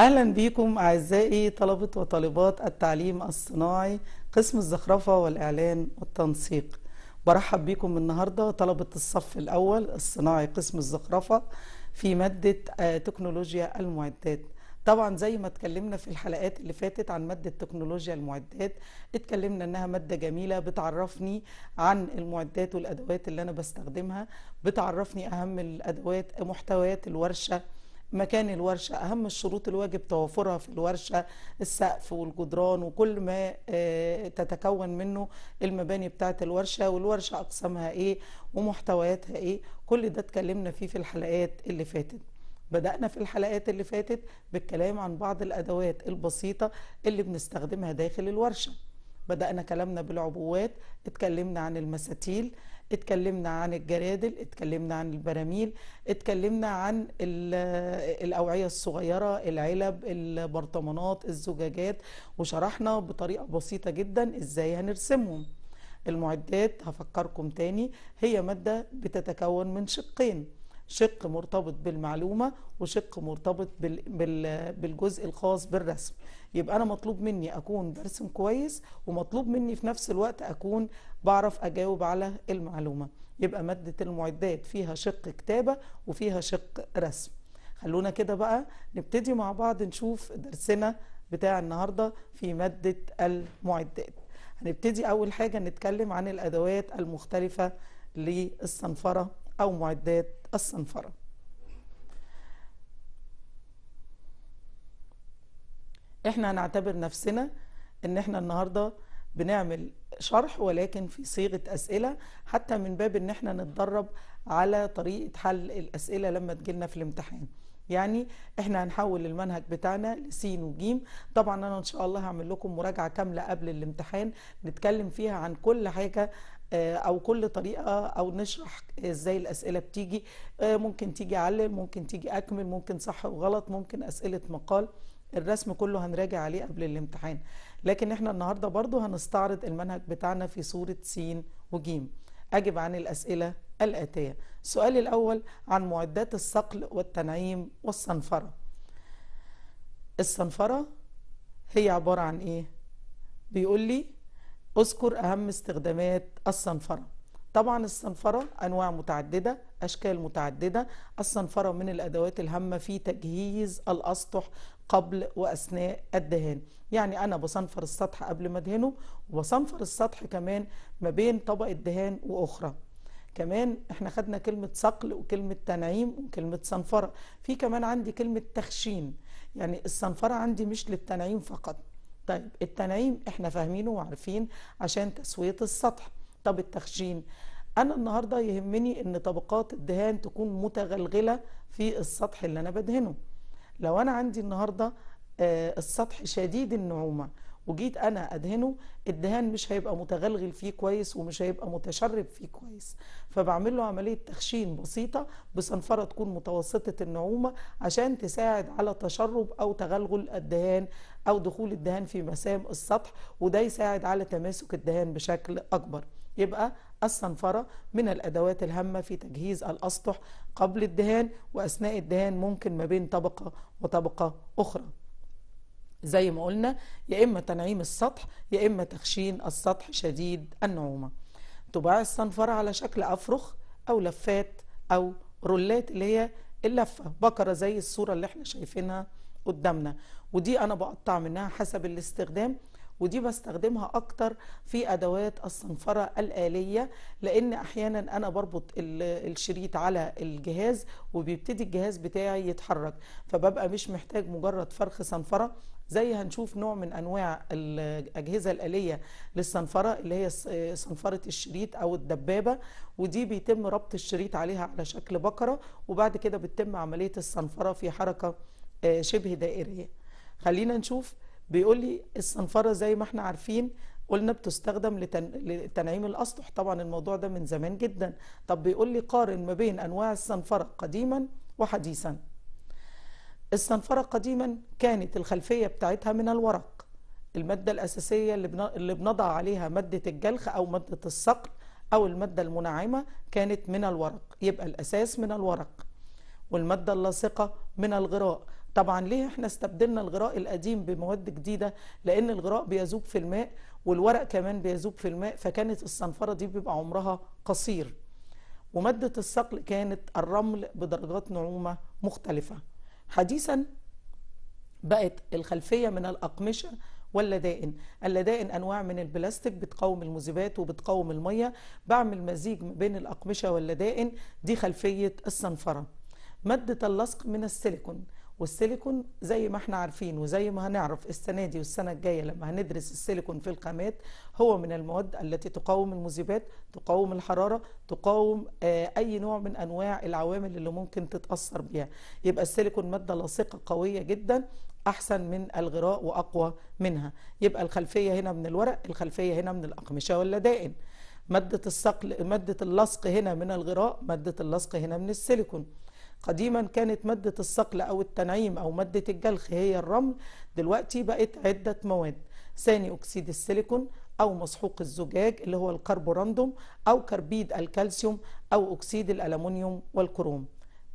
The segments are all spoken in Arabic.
أهلا بكم أعزائي طلبة وطالبات التعليم الصناعي قسم الزخرفة والإعلان والتنسيق برحب بكم النهاردة طلبة الصف الأول الصناعي قسم الزخرفة في مادة آه، تكنولوجيا المعدات طبعا زي ما اتكلمنا في الحلقات اللي فاتت عن مادة تكنولوجيا المعدات اتكلمنا انها مادة جميلة بتعرفني عن المعدات والادوات اللي انا بستخدمها بتعرفني اهم الادوات محتويات الورشة مكان الورشة أهم الشروط الواجب توافرها في الورشة السقف والجدران وكل ما آه، تتكون منه المباني بتاعة الورشة والورشة أقسامها إيه ومحتوياتها إيه كل ده اتكلمنا فيه في الحلقات اللي فاتت بدأنا في الحلقات اللي فاتت بالكلام عن بعض الأدوات البسيطة اللي بنستخدمها داخل الورشة بدأنا كلامنا بالعبوات اتكلمنا عن المساتيل اتكلمنا عن الجرادل اتكلمنا عن البراميل اتكلمنا عن الأوعية الصغيرة العلب البرطمانات الزجاجات وشرحنا بطريقة بسيطة جدا ازاي هنرسمهم المعدات هفكركم تاني هي مادة بتتكون من شقين شق مرتبط بالمعلومة وشق مرتبط بالجزء الخاص بالرسم يبقى أنا مطلوب مني أكون برسم كويس ومطلوب مني في نفس الوقت أكون بعرف أجاوب على المعلومة يبقى مادة المعدات فيها شق كتابة وفيها شق رسم خلونا كده بقى نبتدي مع بعض نشوف درسنا بتاع النهاردة في مادة المعدات هنبتدي أول حاجة نتكلم عن الأدوات المختلفة للصنفرة أو معدات الصنفرة احنا هنعتبر نفسنا ان احنا النهاردة بنعمل شرح ولكن في صيغة أسئلة حتى من باب ان احنا نتدرب على طريقة حل الأسئلة لما تجيلنا في الامتحان يعني احنا هنحول المنهج بتاعنا لسين وج طبعا انا ان شاء الله هعمل لكم مراجعه كامله قبل الامتحان نتكلم فيها عن كل حاجه آه، او كل طريقه او نشرح ازاي الاسئله بتيجي آه، ممكن تيجي علل ممكن تيجي اكمل ممكن صح وغلط ممكن اسئله مقال الرسم كله هنراجع عليه قبل الامتحان لكن احنا النهارده برضو هنستعرض المنهج بتاعنا في صوره س وجيم اجب عن الاسئله الاتيه السؤال الاول عن معدات الصقل والتنعيم والصنفره الصنفره هي عباره عن ايه بيقول لي أذكر أهم استخدامات الصنفرة طبعا الصنفرة أنواع متعددة أشكال متعددة الصنفرة من الأدوات الهامة في تجهيز الأسطح قبل وأثناء الدهان يعني أنا بصنفر السطح قبل ما أدهنه وبصنفر السطح كمان ما بين طبقة دهان وأخرى كمان احنا خدنا كلمة صقل وكلمة تنعيم وكلمة صنفرة في كمان عندي كلمة تخشين يعني الصنفرة عندي مش للتنعيم فقط طيب التنعيم احنا فاهمينه وعارفين عشان تسويه السطح طب التخشين انا النهارده يهمني ان طبقات الدهان تكون متغلغله في السطح اللي انا بدهنه لو انا عندي النهارده آه، السطح شديد النعومه وجيت انا ادهنه الدهان مش هيبقى متغلغل فيه كويس ومش هيبقى متشرب فيه كويس فبعمل له عمليه تخشين بسيطه بصنفره تكون متوسطه النعومه عشان تساعد على تشرب او تغلغل الدهان او دخول الدهان في مسام السطح وده يساعد على تماسك الدهان بشكل اكبر يبقى الصنفرة من الأدوات الهامة في تجهيز الأسطح قبل الدهان وأثناء الدهان ممكن ما بين طبقة وطبقة أخرى زي ما قلنا يا إما تنعيم السطح يا إما تخشين السطح شديد النعومة تباع الصنفرة على شكل أفرخ أو لفات أو رولات اللي هي اللفة بكرة زي الصورة اللي احنا شايفينها قدامنا ودي أنا بقطع منها حسب الاستخدام ودي بستخدمها أكتر في أدوات الصنفرة الآلية لأن أحيانا أنا بربط الشريط على الجهاز وبيبتدي الجهاز بتاعي يتحرك فببقى مش محتاج مجرد فرخ صنفرة زي هنشوف نوع من انواع الاجهزه الاليه للصنفره اللي هي صنفره الشريط او الدبابه ودي بيتم ربط الشريط عليها على شكل بكره وبعد كده بتتم عمليه الصنفره في حركه آه، شبه دائريه خلينا نشوف بيقول لي الصنفره زي ما احنا عارفين قلنا بتستخدم لتن... لتنعيم الاسطح طبعا الموضوع ده من زمان جدا طب بيقول لي قارن ما بين انواع الصنفره قديما وحديثا الصنفرة قديما كانت الخلفية بتاعتها من الورق المادة الأساسية اللي بنضع عليها مادة الجلخ أو مادة الصقل أو المادة المنعمة كانت من الورق يبقى الأساس من الورق والمادة اللاصقة من الغراء طبعا ليه احنا استبدلنا الغراء القديم بمواد جديدة لأن الغراء بيذوب في الماء والورق كمان بيذوب في الماء فكانت الصنفرة دي بيبقى عمرها قصير ومادة الصقل كانت الرمل بدرجات نعومة مختلفة حديثا بقت الخلفية من الأقمشة واللدائن اللدائن أنواع من البلاستيك بتقاوم المذيبات وبتقاوم المية بعمل مزيج بين الأقمشة واللدائن دي خلفية الصنفرة مادة اللصق من السيليكون والسيليكون زي ما احنا عارفين وزي ما هنعرف السنة دي والسنة الجاية لما هندرس السيليكون في الخامات هو من المواد التي تقاوم المذيبات تقاوم الحرارة تقاوم آه، أي نوع من أنواع العوامل اللي ممكن تتأثر بيها يبقى السيليكون مادة لاصقة قوية جدا احسن من الغراء واقوى منها يبقى الخلفيه هنا من الورق الخلفيه هنا من الاقمشه واللدائن ماده الصقل ماده اللصق هنا من الغراء ماده اللصق هنا من السيليكون قديما كانت مادة الصقل أو التنعيم أو مادة الجلخ هي الرمل دلوقتي بقت عدة مواد ثاني أكسيد السيليكون أو مسحوق الزجاج اللي هو الكربوراندوم أو كربيد الكالسيوم أو أكسيد الألمونيوم والكروم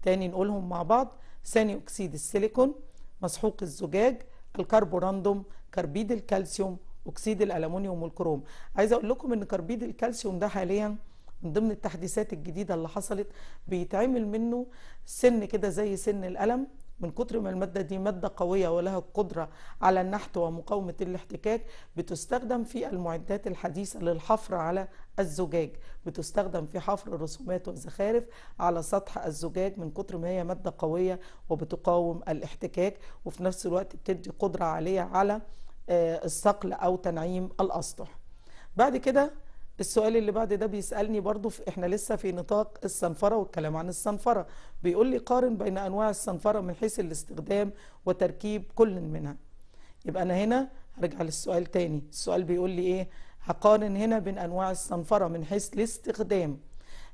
تاني نقولهم مع بعض ثاني أكسيد السيليكون مسحوق الزجاج الكربوراندوم كربيد الكالسيوم أكسيد الألمونيوم والكروم عايز أقول لكم أن كربيد الكالسيوم ده حالياً من ضمن التحديثات الجديدة اللي حصلت بيتعمل منه سن كده زي سن الألم من كتر ما المادة دي مادة قوية ولها القدرة على النحت ومقاومة الاحتكاك بتستخدم في المعدات الحديثة للحفر على الزجاج بتستخدم في حفر رسومات وزخارف على سطح الزجاج من كتر ما هي مادة قوية وبتقاوم الاحتكاك وفي نفس الوقت بتدي قدرة عالية على آه، الصقل أو تنعيم الأسطح بعد كده السؤال اللي بعد ده بيسألني برضو في احنا لسه في نطاق الصنفرة والكلام عن الصنفرة بيقول لي قارن بين انواع الصنفرة من حيث الاستخدام وتركيب كل منها يبقى انا هنا هرجع للسؤال تاني السؤال بيقول لي ايه هقارن هنا بين انواع الصنفرة من حيث الاستخدام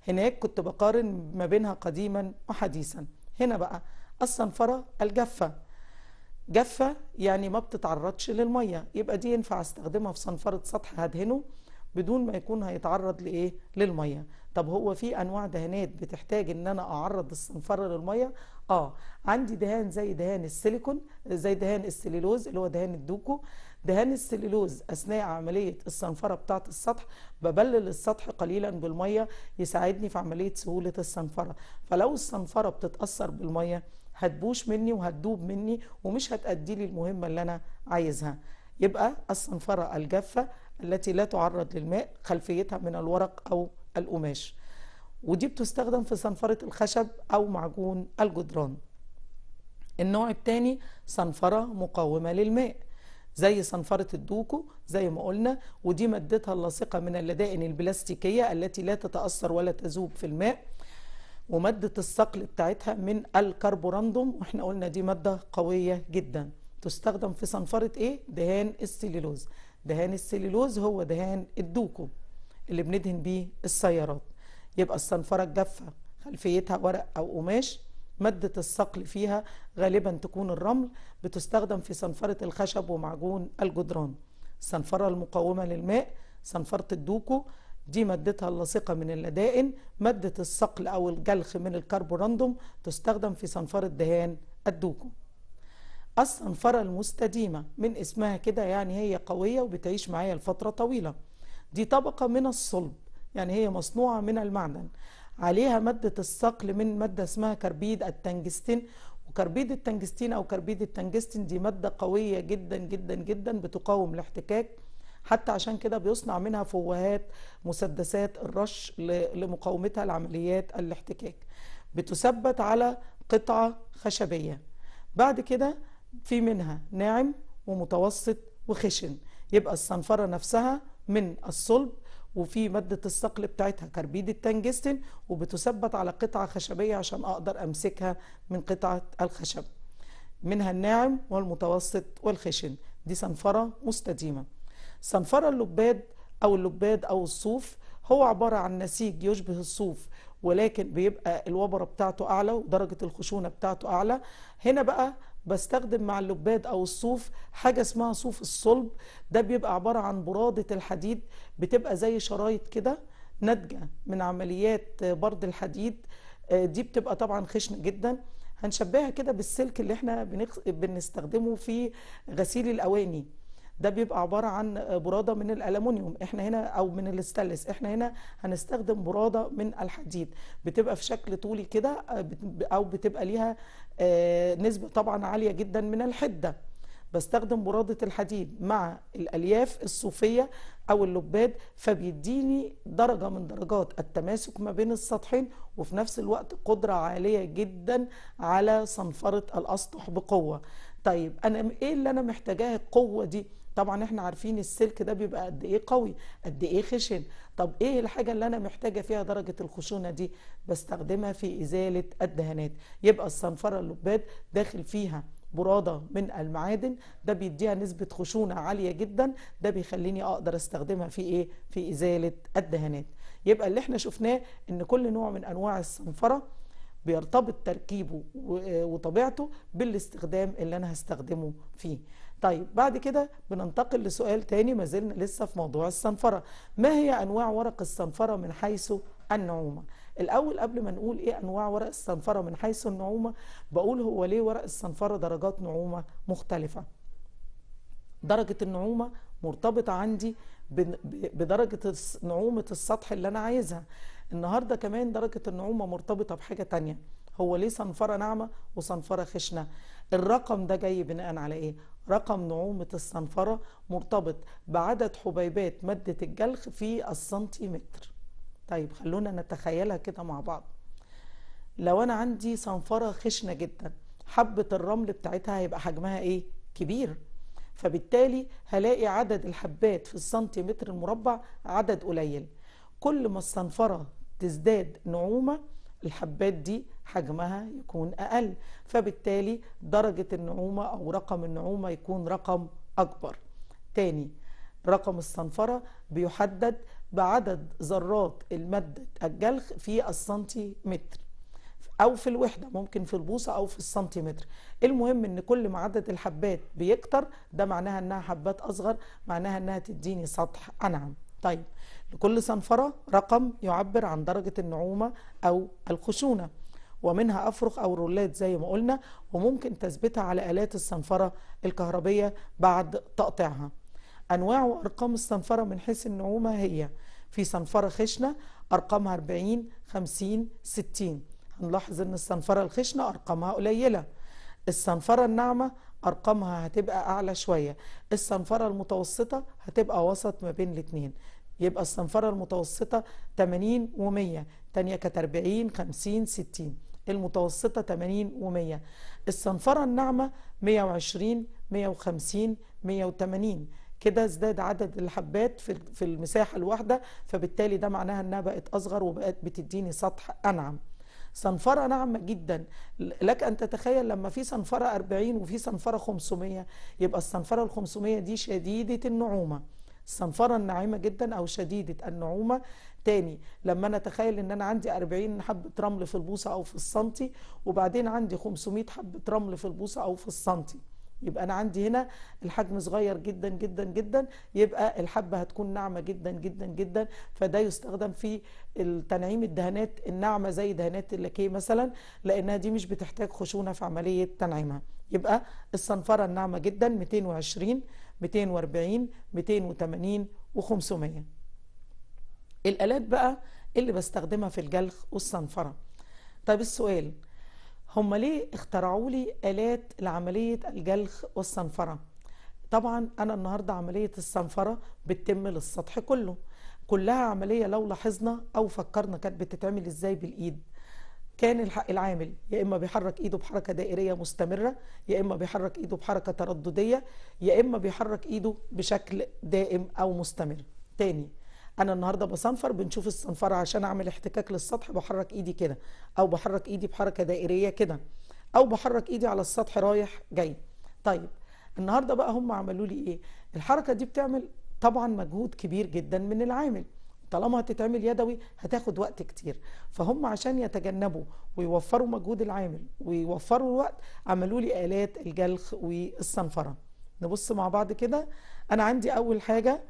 هناك كنت بقارن ما بينها قديما وحديثا هنا بقى الصنفرة الجافة جافة يعني ما بتتعرضش للمية يبقى دي ينفع استخدمها في صنفرة سطح هدهنه بدون ما يكون هيتعرض لايه للميه طب هو في انواع دهانات بتحتاج ان انا اعرض الصنفره للميه اه عندي دهان زي دهان السيليكون زي دهان السليلوز اللي هو دهان الدوكو دهان السليلوز اثناء عمليه الصنفره بتاعه السطح ببلل السطح قليلا بالميه يساعدني في عمليه سهوله الصنفره فلو الصنفره بتتاثر بالميه هتبوش مني وهتدوب مني ومش هتأدي لي المهمه اللي انا عايزها يبقى الصنفرة الجافة التي لا تعرض للماء خلفيتها من الورق أو القماش ودي بتستخدم في صنفرة الخشب أو معجون الجدران النوع الثاني صنفرة مقاومة للماء زي صنفرة الدوكو زي ما قلنا ودي مادتها اللاصقة من اللدائن البلاستيكية التي لا تتأثر ولا تذوب في الماء ومادة الصقل بتاعتها من الكربوراندوم واحنا قلنا دي مادة قوية جداً تستخدم في صنفرة ايه؟ دهان السليلوز دهان السليلوز هو دهان الدوكو اللي بندهن بيه السيارات يبقى الصنفرة الجافة خلفيتها ورق أو قماش مادة الصقل فيها غالبا تكون الرمل بتستخدم في صنفرة الخشب ومعجون الجدران الصنفرة المقاومة للماء صنفرة الدوكو دي مادتها اللاصقة من اللدائن مادة الصقل أو الجلخ من الكربوراندوم تستخدم في صنفرة دهان الدوكو أصلا فرع المستديمة من اسمها كده يعني هي قوية وبتعيش معايا لفترة طويلة دي طبقة من الصلب يعني هي مصنوعة من المعدن عليها مادة الصقل من مادة اسمها كربيد التنجستين وكربيد التنجستين أو كربيد التنجستين دي مادة قوية جدا جدا جدا بتقاوم الاحتكاك حتى عشان كده بيصنع منها فوهات مسدسات الرش لمقاومتها لعمليات الاحتكاك بتثبت على قطعة خشبية بعد كده في منها ناعم ومتوسط وخشن يبقى الصنفرة نفسها من الصلب وفي مادة الصقل بتاعتها كربيد التنجستن وبتثبت على قطعة خشبية عشان أقدر أمسكها من قطعة الخشب منها الناعم والمتوسط والخشن دي صنفرة مستديمة صنفرة اللباد أو اللباد أو الصوف هو عبارة عن نسيج يشبه الصوف ولكن بيبقى الوبرة بتاعته أعلى ودرجة الخشونة بتاعته أعلى هنا بقى بستخدم مع اللباد او الصوف حاجه اسمها صوف الصلب ده بيبقى عباره عن براده الحديد بتبقى زي شرايط كده ناتجه من عمليات برد الحديد آه، دي بتبقى طبعا خشنه جدا هنشبهها كده بالسلك اللي احنا بنخ... بنستخدمه في غسيل الاواني ده بيبقى عبارة عن برادة من الالومنيوم احنا هنا أو من الاستانلس احنا هنا هنستخدم برادة من الحديد بتبقى في شكل طولي كده آه، أو بتبقى ليها آه، نسبة طبعا عالية جدا من الحدة بستخدم برادة الحديد مع الألياف الصوفية أو اللباد فبيديني درجة من درجات التماسك ما بين السطحين وفي نفس الوقت قدرة عالية جدا على صنفرة الأسطح بقوة طيب أنا إيه اللي أنا محتاجاه القوة دي؟ طبعا احنا عارفين السلك ده بيبقى قد ايه قوي قد ايه خشن طب ايه الحاجة اللي انا محتاجة فيها درجة الخشونة دي بستخدمها في ازالة الدهانات يبقى الصنفرة اللباد داخل فيها برادة من المعادن ده بيديها نسبة خشونة عالية جدا ده بيخليني اقدر استخدمها في ايه في ازالة الدهانات يبقى اللي احنا شفناه ان كل نوع من انواع الصنفرة بيرتبط تركيبه وطبيعته بالاستخدام اللي انا هستخدمه فيه طيب بعد كده بننتقل لسؤال تاني ما زلنا لسه في موضوع الصنفرة ما هي أنواع ورق الصنفرة من حيث النعومة الأول قبل ما نقول إيه أنواع ورق الصنفرة من حيث النعومة بقول هو ليه ورق الصنفرة درجات نعومة مختلفة درجة النعومة مرتبطة عندي بدرجة نعومة السطح اللي أنا عايزها النهاردة كمان درجة النعومة مرتبطة بحاجة تانية هو ليه صنفرة ناعمة وصنفرة خشنة الرقم ده جاي بناء على ايه رقم نعومة الصنفرة مرتبط بعدد حبيبات مادة الجلخ في السنتيمتر طيب خلونا نتخيلها كده مع بعض لو انا عندي صنفرة خشنة جدا حبة الرمل بتاعتها هيبقى حجمها ايه كبير فبالتالي هلاقي عدد الحبات في السنتيمتر المربع عدد قليل كل ما الصنفرة تزداد نعومة الحبات دي حجمها يكون أقل فبالتالي درجة النعومة أو رقم النعومة يكون رقم أكبر تاني رقم الصنفرة بيحدد بعدد ذرات المادة الجلخ في السنتيمتر أو في الوحدة ممكن في البوصة أو في السنتيمتر المهم أن كل ما عدد الحبات بيكتر ده معناها أنها حبات أصغر معناها أنها تديني سطح أنعم طيب لكل صنفرة رقم يعبر عن درجة النعومة أو الخشونة ومنها أفرخ أو رولات زي ما قلنا وممكن تثبتها على آلات الصنفرة الكهربية بعد تقطيعها أنواع وأرقام الصنفرة من حيث النعومة هي في صنفرة خشنة أرقامها 40 50 60 هنلاحظ أن الصنفرة الخشنة أرقامها قليلة الصنفرة الناعمة أرقامها هتبقى أعلى شوية الصنفرة المتوسطة هتبقى وسط ما بين الاتنين يبقى الصنفرة المتوسطة 80 و100 تانية كانت 40 50 60 المتوسطة 80 و100 الصنفرة الناعمة 120 150 180 كده ازداد عدد الحبات في المساحة الواحدة فبالتالي ده معناها انها بقت اصغر وبقت بتديني سطح انعم صنفرة ناعمة جدا لك أن تتخيل لما في صنفرة 40 وفي صنفرة 500 يبقى الصنفرة ال 500 دي شديدة النعومة الصنفرة الناعمة جدا أو شديدة النعومة تاني لما أنا أتخيل إن أنا عندي 40 حبة رمل في البوصة أو في السنتي وبعدين عندي 500 حبة رمل في البوصة أو في السنتي يبقى أنا عندي هنا الحجم صغير جدا جدا جدا يبقى الحبة هتكون ناعمة جدا جدا جدا فده يستخدم في تنعيم الدهانات الناعمة زي دهانات اللاكيه مثلا لأنها دي مش بتحتاج خشونة في عملية تنعيمها يبقى الصنفرة الناعمة جدا 220 240 280 و500 الآلات بقى اللي بستخدمها في الجلخ والصنفرة طيب السؤال هم ليه اخترعوا لي آلات لعملية الجلخ والصنفرة طبعا أنا النهاردة عملية الصنفرة بتتم للسطح كله كلها عملية لو لاحظنا أو فكرنا كانت بتتعمل إزاي بالإيد كان الحق العامل يا إما بيحرك إيده بحركة دائرية مستمرة يا إما بيحرك إيده بحركة ترددية يا إما بيحرك إيده بشكل دائم أو مستمر تاني أنا النهاردة بصنفر بنشوف الصنفرة عشان أعمل احتكاك للسطح بحرك إيدي كده أو بحرك إيدي بحركة دائرية كده أو بحرك إيدي على السطح رايح جاي طيب النهاردة بقى هم عملوا لي إيه الحركة دي بتعمل طبعا مجهود كبير جدا من العامل طالما هتتعمل يدوي هتاخد وقت كتير فهم عشان يتجنبوا ويوفروا مجهود العامل ويوفروا الوقت عملوا لي آلات الجلخ والصنفرة نبص مع بعض كده أنا عندي أول حاجة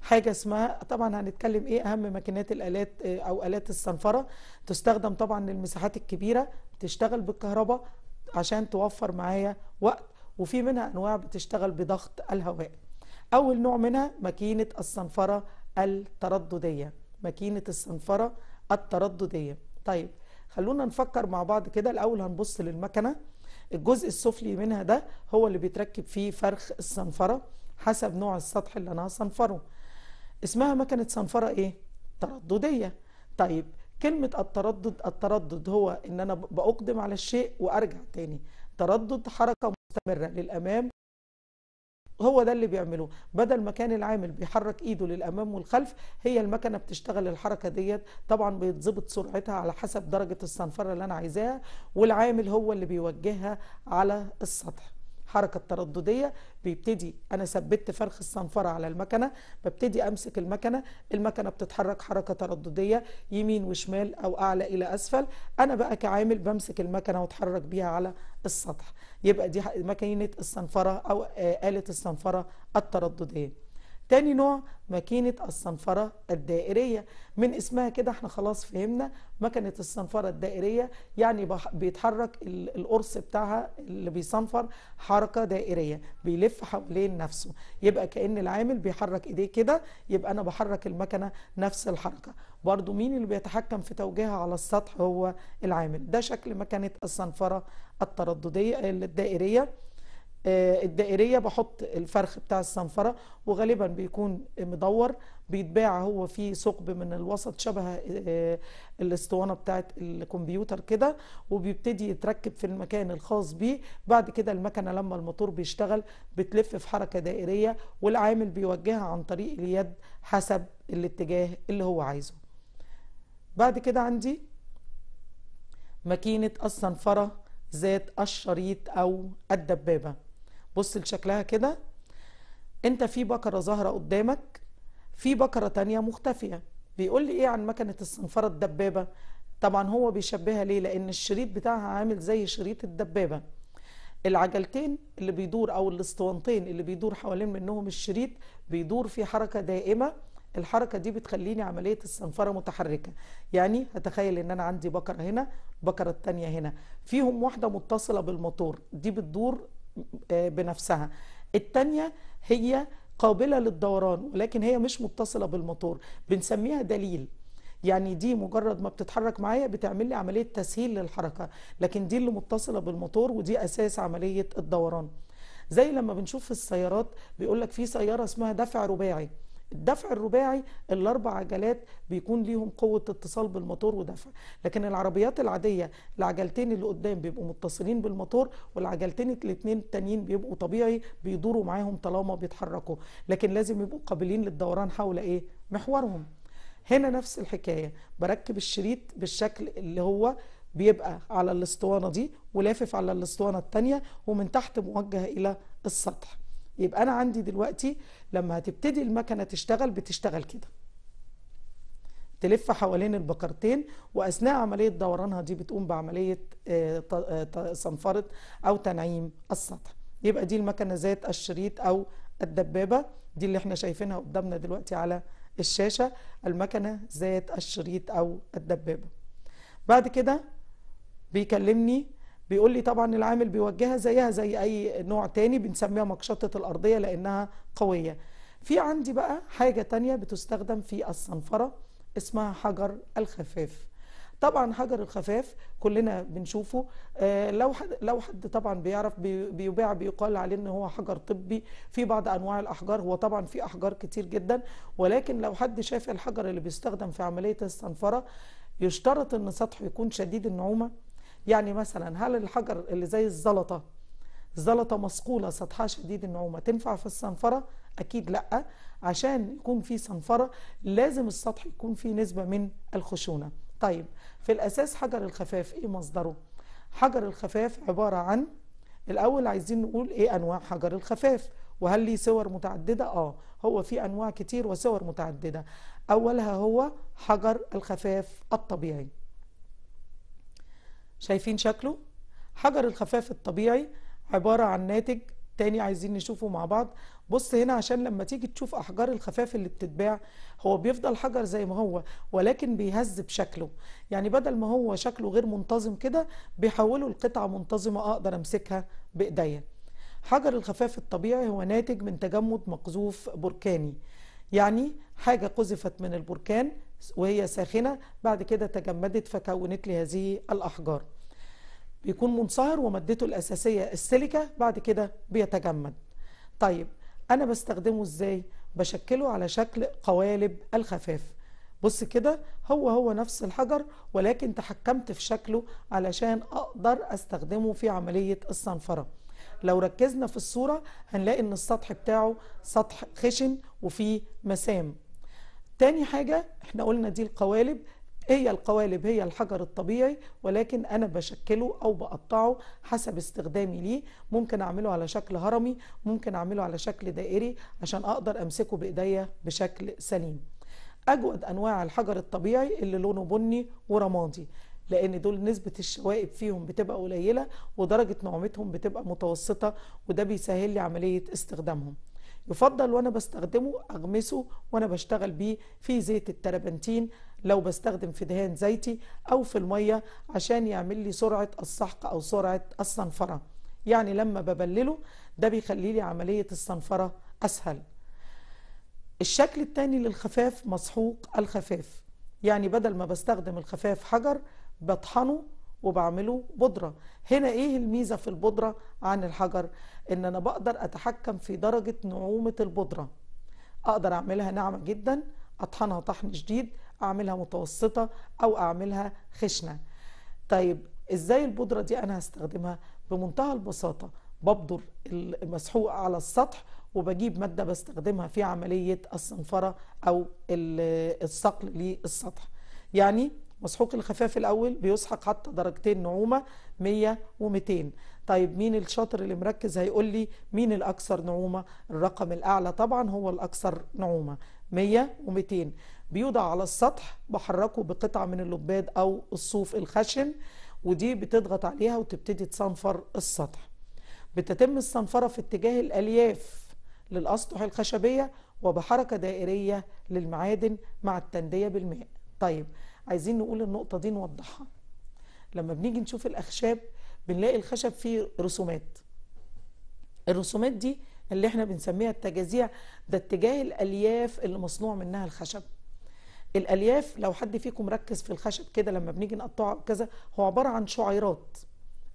حاجة اسمها طبعا هنتكلم ايه اهم ماكينات الالات آه، او الات الصنفرة تستخدم طبعا للمساحات الكبيرة تشتغل بالكهرباء عشان توفر معايا وقت وفي منها انواع بتشتغل بضغط الهواء اول نوع منها ماكينة الصنفرة الترددية ماكينة الصنفرة الترددية طيب خلونا نفكر مع بعض كده الأول هنبص للمكنة الجزء السفلي منها ده هو اللي بيتركب فيه فرخ الصنفرة حسب نوع السطح اللي أنا هصنفره اسمها مكنة صنفرة إيه؟ ترددية طيب كلمة التردد التردد هو إن أنا بأقدم على الشيء وأرجع تاني تردد حركة مستمرة للأمام هو ده اللي بيعمله بدل ما كان العامل بيحرك ايده للامام والخلف هي المكنه بتشتغل الحركه ديت طبعا بيتظبط سرعتها على حسب درجه الصنفره اللي انا عايزاها والعامل هو اللي بيوجهها على السطح الحركة الترددية بيبتدي أنا ثبت فرخ الصنفرة على المكنة ببتدي أمسك المكنة المكنة بتتحرك حركة ترددية يمين وشمال أو أعلى إلى أسفل أنا بقى كعامل بمسك المكنة واتحرك بيها على السطح يبقى دي ماكينة الصنفرة أو آه، آلة الصنفرة الترددية تاني نوع ماكينة الصنفرة الدائرية من اسمها كده احنا خلاص فهمنا مكنة الصنفرة الدائرية يعني بيتحرك القرص بتاعها اللي بيصنفر حركة دائرية بيلف حوالين نفسه يبقى كأن العامل بيحرك ايديه كده يبقى انا بحرك المكنة نفس الحركة برضو مين اللي بيتحكم في توجيهها على السطح هو العامل ده شكل مكنة الصنفرة الترددية الدائرية آه، الدائرية بحط الفرخ بتاع الصنفرة وغالبا بيكون مدور بيتباع هو في ثقب من الوسط شبه آه، الاسطوانة بتاعت الكمبيوتر كده وبيبتدي يتركب في المكان الخاص بيه بعد كده المكنة لما الموتور بيشتغل بتلف في حركة دائرية والعامل بيوجهها عن طريق اليد حسب الاتجاه اللي هو عايزه بعد كده عندي ماكينة الصنفرة ذات الشريط أو الدبابة بص لشكلها كده انت في بكرة ظاهرة قدامك في بكرة تانية مختفية بيقول لي ايه عن مكنة الصنفرة الدبابة طبعا هو بيشبهها ليه لان الشريط بتاعها عامل زي شريط الدبابة العجلتين اللي بيدور او الاسطوانتين اللي بيدور حوالين منهم الشريط بيدور في حركة دائمة الحركة دي بتخليني عملية الصنفرة متحركة يعني هتخيل ان انا عندي بكرة هنا بكرة التانية هنا فيهم واحدة متصلة بالموتور دي بتدور آه، بنفسها الثانيه هي قابله للدوران ولكن هي مش متصله بالموتور بنسميها دليل يعني دي مجرد ما بتتحرك معايا بتعمل لي عمليه تسهيل للحركه لكن دي اللي متصله بالموتور ودي اساس عمليه الدوران زي لما بنشوف في السيارات بيقول لك في سياره اسمها دفع رباعي الدفع الرباعي الاربع عجلات بيكون ليهم قوه اتصال بالموتور ودفع لكن العربيات العاديه العجلتين اللي قدام بيبقوا متصلين بالموتور والعجلتين الاثنين التانيين بيبقوا طبيعي بيدوروا معاهم طالما بيتحركوا لكن لازم يبقوا قابلين للدوران حول ايه محورهم هنا نفس الحكايه بركب الشريط بالشكل اللي هو بيبقى على الاسطوانه دي ولافف على الاسطوانه الثانيه ومن تحت موجه الى السطح يبقى أنا عندي دلوقتي لما هتبتدي المكنة تشتغل بتشتغل كده تلف حوالين البقرتين وأثناء عملية دورانها دي بتقوم بعملية آه، آه، صنفرة أو تنعيم السطح يبقى دي المكنة ذات الشريط أو الدبابة دي اللي احنا شايفينها قدامنا دلوقتي على الشاشة المكنة ذات الشريط أو الدبابة بعد كده بيكلمني بيقول لي طبعا العامل بيوجهها زيها زي اي نوع تاني بنسميها مقشطه الارضيه لانها قويه في عندي بقى حاجه تانية بتستخدم في الصنفره اسمها حجر الخفاف طبعا حجر الخفاف كلنا بنشوفه آه، لو حد لو حد طبعا بيعرف بيباع بيقال عليه ان هو حجر طبي في بعض انواع الاحجار هو طبعا في احجار كتير جدا ولكن لو حد شاف الحجر اللي بيستخدم في عمليه الصنفره يشترط ان سطحه يكون شديد النعومه يعني مثلا هل الحجر اللي زي الزلطة زلطة مصقولة سطحها شديد النعومة تنفع في الصنفرة؟ أكيد لأ عشان يكون في صنفرة لازم السطح يكون فيه نسبة من الخشونة طيب في الأساس حجر الخفاف إيه مصدره؟ حجر الخفاف عبارة عن الأول عايزين نقول إيه أنواع حجر الخفاف وهل ليه صور متعددة؟ آه هو في أنواع كتير وصور متعددة أولها هو حجر الخفاف الطبيعي شايفين شكله حجر الخفاف الطبيعي عبارة عن ناتج تاني عايزين نشوفه مع بعض بص هنا عشان لما تيجي تشوف أحجار الخفاف اللي بتتباع هو بيفضل حجر زي ما هو ولكن بيهز بشكله يعني بدل ما هو شكله غير منتظم كده بيحوله لقطعة منتظمة أقدر أمسكها بإيديا حجر الخفاف الطبيعي هو ناتج من تجمد مقذوف بركاني يعني حاجة قذفت من البركان وهي ساخنة بعد كده تجمدت فكونت لي هذه الأحجار بيكون منصهر ومادته الأساسية السيليكا بعد كده بيتجمد طيب أنا بستخدمه إزاي؟ بشكله على شكل قوالب الخفاف بص كده هو هو نفس الحجر ولكن تحكمت في شكله علشان أقدر أستخدمه في عملية الصنفرة لو ركزنا في الصورة هنلاقي ان السطح بتاعه سطح خشن وفيه مسام تاني حاجة احنا قلنا دي القوالب هي القوالب هي الحجر الطبيعي ولكن انا بشكله او بقطعه حسب استخدامي ليه ممكن اعمله على شكل هرمي ممكن اعمله على شكل دائري عشان اقدر امسكه بايديا بشكل سليم اجود انواع الحجر الطبيعي اللي لونه بني ورمادي لان دول نسبة الشوائب فيهم بتبقى قليلة ودرجة نعومتهم بتبقى متوسطة وده بيسهل لي عملية استخدامهم يفضل وانا بستخدمه اغمسه وانا بشتغل بيه في زيت التربنتين لو بستخدم في دهان زيتي او في الميه عشان يعمل لي سرعه السحق او سرعه الصنفره يعني لما ببلله ده بيخلي لي عمليه الصنفره اسهل الشكل الثاني للخفاف مسحوق الخفاف يعني بدل ما بستخدم الخفاف حجر بطحنه وبعمله بودرة هنا ايه الميزة في البودرة عن الحجر ان انا بقدر اتحكم في درجة نعومة البودرة اقدر اعملها ناعمة جدا اطحنها طحن شديد اعملها متوسطة او اعملها خشنة طيب ازاي البودرة دي انا هستخدمها بمنتهى البساطة ببدر المسحوق على السطح وبجيب مادة بستخدمها في عملية الصنفرة او الصقل للسطح يعني مسحوق الخفاف الأول بيسحق حتى درجتين نعومة 100 و200 طيب مين الشاطر اللي مركز هيقول لي مين الأكثر نعومة الرقم الأعلى طبعا هو الأكثر نعومة 100 و200 بيوضع على السطح بحركه بقطعة من اللباد أو الصوف الخشن ودي بتضغط عليها وتبتدي تصنفر السطح بتتم الصنفرة في اتجاه الألياف للأسطح الخشبية وبحركة دائرية للمعادن مع التندية بالماء طيب عايزين نقول النقطة دي نوضحها لما بنيجي نشوف الأخشاب بنلاقي الخشب فيه رسومات الرسومات دي اللي احنا بنسميها التجازيع ده اتجاه الألياف اللي مصنوع منها الخشب الألياف لو حد فيكم ركز في الخشب كده لما بنيجي نقطعه كذا هو عبارة عن شعيرات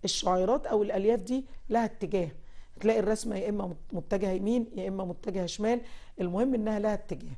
الشعيرات أو الألياف دي لها اتجاه تلاقي الرسمة يا إما متجهة يمين يا إما متجهة شمال المهم إنها لها اتجاه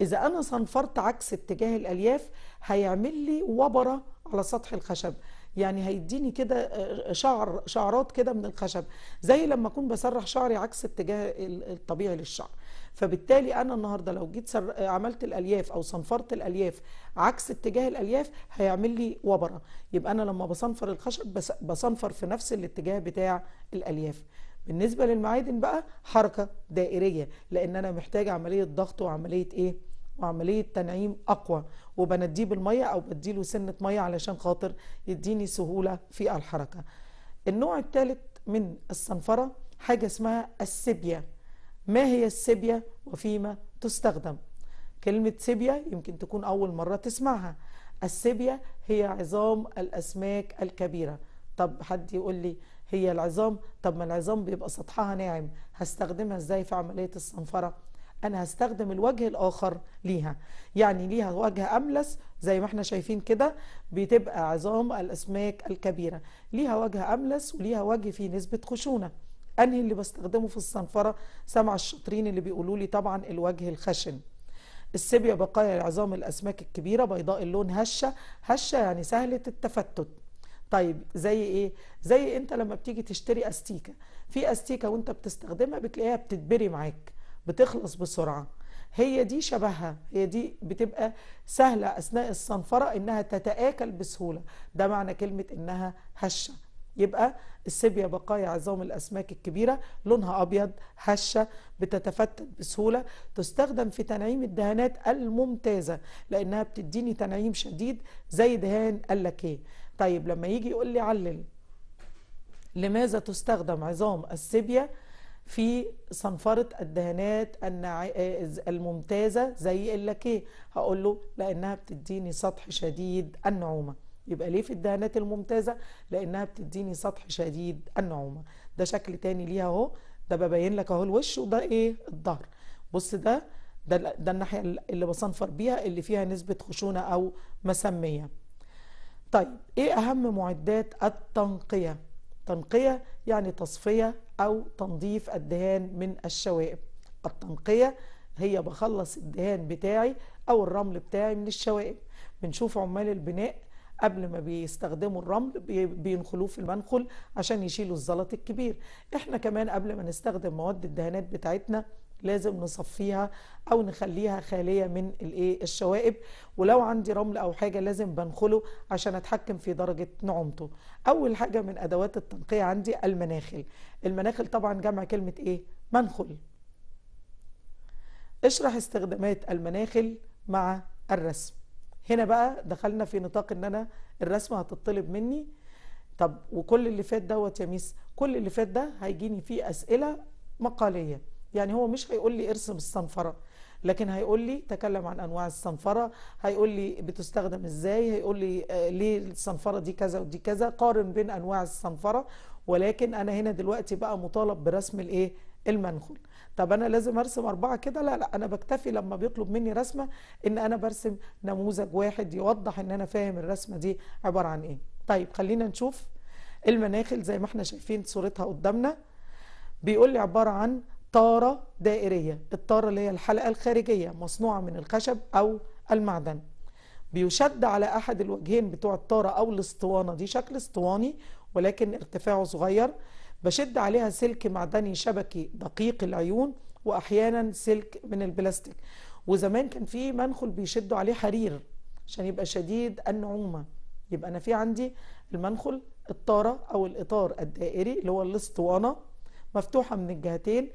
إذا أنا صنفرت عكس اتجاه الألياف هيعمل لي وبرة على سطح الخشب يعني هيديني كده آه، آه، شعر شعرات كده من الخشب زي لما أكون بسرح شعري عكس اتجاه الطبيعي للشعر فبالتالي أنا النهاردة لو جيت سر... آه، عملت الألياف أو صنفرت الألياف عكس اتجاه الألياف هيعمل لي وبرة يبقى أنا لما بصنفر الخشب بس... بصنفر في نفس الاتجاه بتاع الألياف بالنسبة للمعادن بقى حركة دائرية لان انا محتاجة عملية ضغط وعملية ايه وعملية تنعيم اقوى وبنديه بالمية او بديله سنة مية علشان خاطر يديني سهولة في الحركة النوع الثالث من الصنفرة حاجة اسمها السبية ما هي السبية وفيما تستخدم كلمة سبية يمكن تكون أول مرة تسمعها السبية هي عظام الأسماك الكبيرة طب حد يقول لي هي العظام طب ما العظام بيبقى سطحها ناعم هستخدمها ازاي في عملية الصنفرة انا هستخدم الوجه الاخر ليها يعني ليها وجه املس زي ما احنا شايفين كده بتبقى عظام الاسماك الكبيرة ليها وجه املس وليها وجه فيه نسبة خشونة انهي اللي بستخدمه في الصنفرة سمع الشاطرين اللي بيقولوا لي طبعا الوجه الخشن السبيا بقايا عظام الاسماك الكبيرة بيضاء اللون هشة هشة يعني سهلة التفتت طيب زي ايه زي انت لما بتيجي تشتري استيكه في استيكه وانت بتستخدمها بتلاقيها بتتبري معاك بتخلص بسرعه هي دي شبهها هي دي بتبقى سهله اثناء الصنفره انها تتاكل بسهوله ده معنى كلمه انها هشه يبقى السيبيا بقايا عظام الأسماك الكبيرة لونها أبيض هشة بتتفتت بسهولة تستخدم في تنعيم الدهانات الممتازة لأنها بتديني تنعيم شديد زي دهان اللاكيه طيب لما يجي يقول لي علل لماذا تستخدم عظام السيبيا في صنفرة الدهانات آه، الممتازة زي اللاكيه هقول له لأنها بتديني سطح شديد النعومة يبقى ليه في الدهانات الممتازة لأنها بتديني سطح شديد النعومة ده شكل تاني ليها اهو ده ببين لك اهو الوش وده ايه الظهر بص ده ده, ده الناحية اللي بصنفر بيها اللي فيها نسبة خشونة أو مسمية طيب ايه اهم معدات التنقية تنقية يعني تصفية او تنظيف الدهان من الشوائب التنقية هي بخلص الدهان بتاعي او الرمل بتاعي من الشوائب بنشوف عمال البناء قبل ما بيستخدموا الرمل بينخلوه في المنخل عشان يشيلوا الزلط الكبير احنا كمان قبل ما نستخدم مواد الدهانات بتاعتنا لازم نصفيها او نخليها خاليه من الايه الشوائب ولو عندي رمل او حاجه لازم بنخله عشان اتحكم في درجه نعومته اول حاجه من ادوات التنقيه عندي المناخل المناخل طبعا جمع كلمه ايه منخل اشرح استخدامات المناخل مع الرسم هنا بقى دخلنا في نطاق ان انا الرسم هتطلب مني طب وكل اللي فات دوت يا ميس كل اللي فات ده هيجيني فيه اسئله مقاليه يعني هو مش هيقول لي ارسم الصنفرة لكن هيقول لي تكلم عن انواع الصنفره هيقول لي بتستخدم ازاي هيقول لي آه، ليه الصنفره دي كذا ودي كذا قارن بين انواع الصنفره ولكن انا هنا دلوقتي بقى مطالب برسم الايه المنخل طب انا لازم ارسم اربعه كده لا لا انا بكتفي لما بيطلب مني رسمه ان انا برسم نموذج واحد يوضح ان انا فاهم الرسمه دي عباره عن ايه طيب خلينا نشوف المناخل زي ما احنا شايفين صورتها قدامنا بيقول لي عباره عن طارة دائرية الطارة اللي هي الحلقة الخارجية مصنوعة من الخشب أو المعدن بيشد على أحد الوجهين بتوع الطارة أو الاسطوانة دي شكل اسطواني ولكن ارتفاعه صغير بشد عليها سلك معدني شبكي دقيق العيون وأحيانا سلك من البلاستيك وزمان كان في منخل بيشدوا عليه حرير عشان يبقى شديد النعومة يبقى أنا في عندي المنخل الطارة أو الإطار الدائري اللي هو الاسطوانة مفتوحة من الجهتين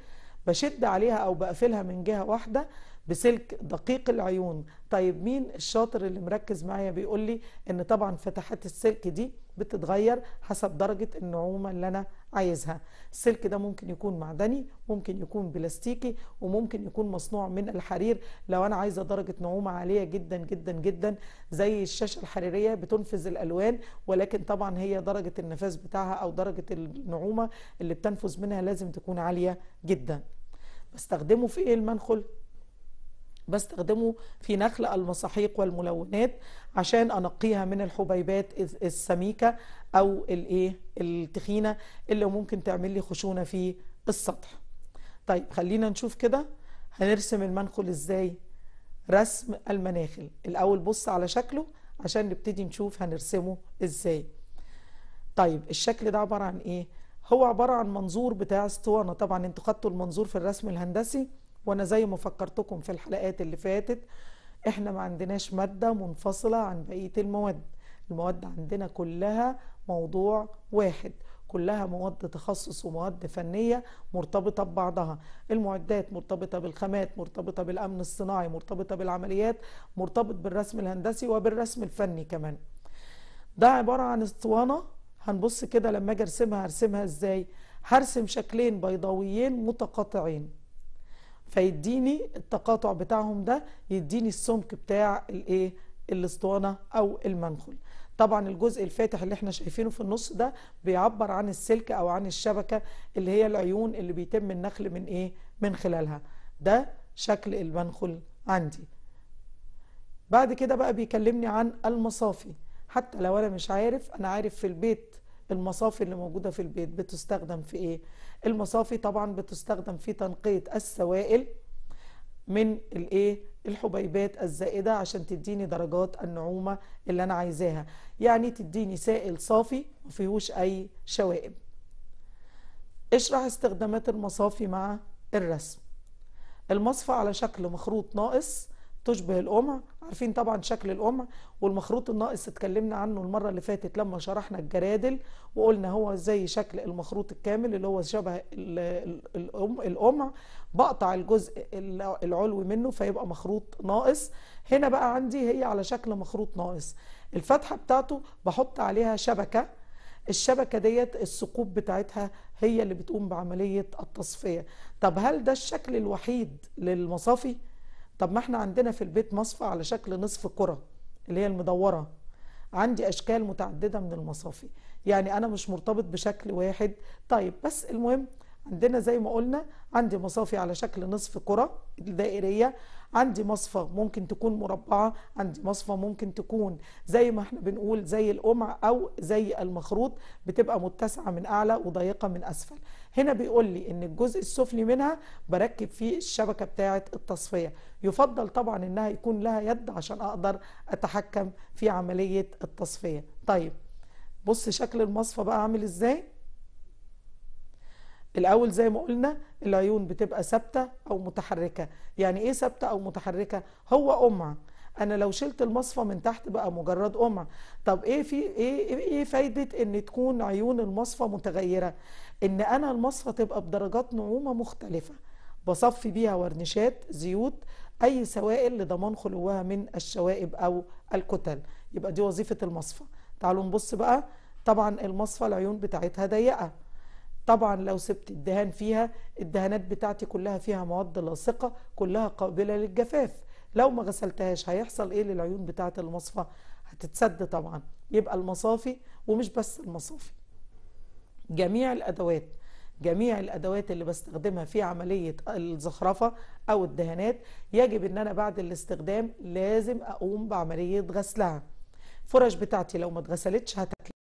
بشد عليها او بقفلها من جهه واحده بسلك دقيق العيون طيب مين الشاطر اللي مركز معايا بيقول لي ان طبعا فتحات السلك دي بتتغير حسب درجه النعومه اللي انا عايزها السلك ده ممكن يكون معدني ممكن يكون بلاستيكي وممكن يكون مصنوع من الحرير لو انا عايزه درجه نعومه عاليه جدا جدا جدا زي الشاشه الحريريه بتنفذ الالوان ولكن طبعا هي درجه النفاذ بتاعها او درجه النعومه اللي بتنفذ منها لازم تكون عاليه جدا بستخدمه في ايه المنخل بستخدمه في نخل المساحيق والملونات عشان انقيها من الحبيبات السميكه او الايه التخينه اللي ممكن تعمل لي خشونه في السطح طيب خلينا نشوف كده هنرسم المنخل ازاي رسم المناخل الاول بص على شكله عشان نبتدي نشوف هنرسمه ازاي طيب الشكل ده عباره عن ايه هو عباره عن منظور بتاع اسطوانه طبعا انتوا خدتوا المنظور في الرسم الهندسي وانا زي ما فكرتكم في الحلقات اللي فاتت احنا ما عندناش مادة منفصلة عن بقية المواد المواد عندنا كلها موضوع واحد كلها مواد تخصص ومواد فنية مرتبطة ببعضها المعدات مرتبطة بالخامات مرتبطة بالأمن الصناعي مرتبطة بالعمليات مرتبط بالرسم الهندسي وبالرسم الفني كمان ده عبارة عن اسطوانة هنبص كده لما اجي ارسمها هرسمها ازاي هرسم شكلين بيضاويين متقاطعين فيديني التقاطع بتاعهم ده يديني السمك بتاع الايه الاسطوانه او المنخل طبعا الجزء الفاتح اللي احنا شايفينه في النص ده بيعبر عن السلك او عن الشبكه اللي هي العيون اللي بيتم النخل من ايه من خلالها ده شكل المنخل عندي بعد كده بقى بيكلمني عن المصافي حتى لو انا مش عارف انا عارف في البيت المصافي اللي موجودة في البيت بتستخدم في ايه المصافي طبعا بتستخدم في تنقية السوائل من الايه الحبيبات الزائدة عشان تديني درجات النعومة اللي انا عايزاها يعني تديني سائل صافي وفيهوش اي شوائب اشرح استخدامات المصافي مع الرسم المصفى على شكل مخروط ناقص تشبه القمع عارفين طبعا شكل القمع والمخروط الناقص اتكلمنا عنه المرة اللي فاتت لما شرحنا الجرادل وقلنا هو زي شكل المخروط الكامل اللي هو شبه القمع بقطع الجزء العلوي منه فيبقى مخروط ناقص هنا بقى عندي هي على شكل مخروط ناقص الفتحة بتاعته بحط عليها شبكة الشبكة ديت الثقوب بتاعتها هي اللي بتقوم بعملية التصفية طب هل ده الشكل الوحيد للمصافي؟ طب ما احنا عندنا في البيت مصفى على شكل نصف كرة اللي هي المدورة عندي أشكال متعددة من المصافي يعني أنا مش مرتبط بشكل واحد طيب بس المهم عندنا زي ما قلنا عندي مصافي على شكل نصف كرة دائرية عندي مصفى ممكن تكون مربعة عندي مصفى ممكن تكون زي ما احنا بنقول زي القمع أو زي المخروط بتبقى متسعة من أعلى وضيقة من أسفل هنا بيقول لي ان الجزء السفلي منها بركب فيه الشبكة بتاعة التصفية يفضل طبعا انها يكون لها يد عشان اقدر اتحكم في عملية التصفية طيب بص شكل المصفى بقى عامل ازاي الأول زي ما قلنا العيون بتبقى ثابتة أو متحركة يعني إيه ثابتة أو متحركة؟ هو قمع أنا لو شلت المصفى من تحت بقى مجرد قمع طب إيه في إيه إيه فايدة إن تكون عيون المصفى متغيرة؟ إن أنا المصفى تبقى بدرجات نعومة مختلفة بصفي بيها ورنشات زيوت أي سوائل لضمان خلوها من الشوائب أو الكتل يبقى دي وظيفة المصفى تعالوا نبص بقى طبعا المصفى العيون بتاعتها ضيقة طبعا لو سبت الدهان فيها الدهانات بتاعتي كلها فيها مواد لاصقة كلها قابلة للجفاف لو ما غسلتهاش هيحصل ايه للعيون بتاعة المصفى هتتسد طبعا يبقى المصافي ومش بس المصافي جميع الادوات جميع الادوات اللي بستخدمها في عملية الزخرفة او الدهانات يجب ان انا بعد الاستخدام لازم اقوم بعملية غسلها فرش بتاعتي لو ما اتغسلتش هتكلم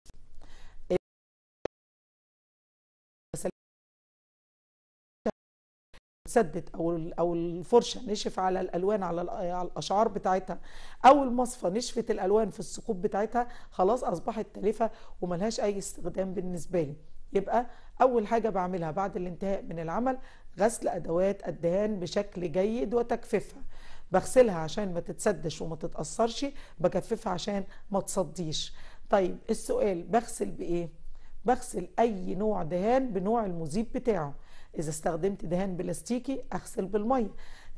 سدت او او الفرشه نشف على الالوان على الاشعار بتاعتها او المصفى نشفت الالوان في الثقوب بتاعتها خلاص اصبحت تالفه وملهاش اي استخدام بالنسبه لي يبقى اول حاجه بعملها بعد الانتهاء من العمل غسل ادوات الدهان بشكل جيد وتكفيفها بغسلها عشان ما تتسدش وما تتاثرش بكففها عشان ما تصديش طيب السؤال بغسل بايه بغسل اي نوع دهان بنوع المذيب بتاعه إذا استخدمت دهان بلاستيكي أغسل بالمية